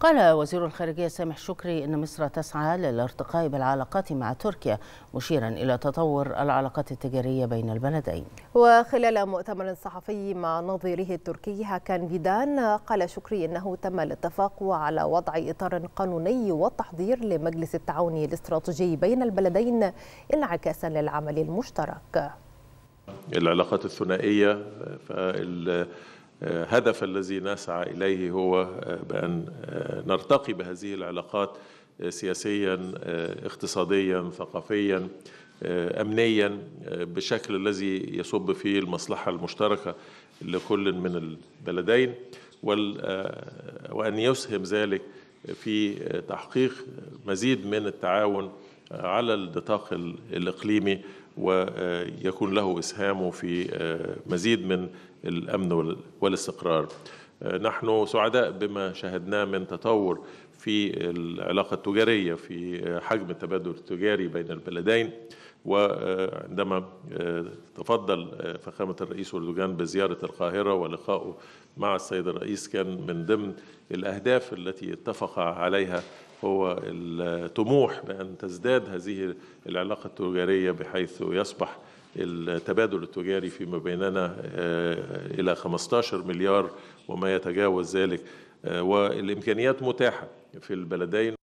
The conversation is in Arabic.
قال وزير الخارجية سامح شكري أن مصر تسعى للارتقاء بالعلاقات مع تركيا مشيرا إلى تطور العلاقات التجارية بين البلدين وخلال مؤتمر صحفي مع نظيره التركي هاكان فيدان قال شكري أنه تم الاتفاق على وضع إطار قانوني والتحضير لمجلس التعاون الاستراتيجي بين البلدين انعكاسا للعمل المشترك العلاقات الثنائية هدف الذي نسعى إليه هو آه، بأن آه، نرتقي بهذه العلاقات آه، سياسيا اقتصاديا ثقافيا أمنيا بشكل الذي يصب فيه المصلحة المشتركة لكل من البلدين وأن يسهم ذلك في تحقيق مزيد من التعاون على النطاق الإقليمي ويكون له إسهامه في آه، مزيد من الأمن والاستقرار آه، نحن سعداء بما شاهدناه من تطور في العلاقة التجارية في آه، حجم التبادل التجاري بين البلدين وعندما تفضل فخامة الرئيس أردوغان بزيارة القاهرة ولقائه مع السيد الرئيس كان من ضمن الأهداف التي اتفق عليها هو الطموح بأن تزداد هذه العلاقة التجارية بحيث يصبح التبادل التجاري فيما بيننا آه، إلى 15 مليار وما يتجاوز ذلك آه، والإمكانيات متاحة في البلدين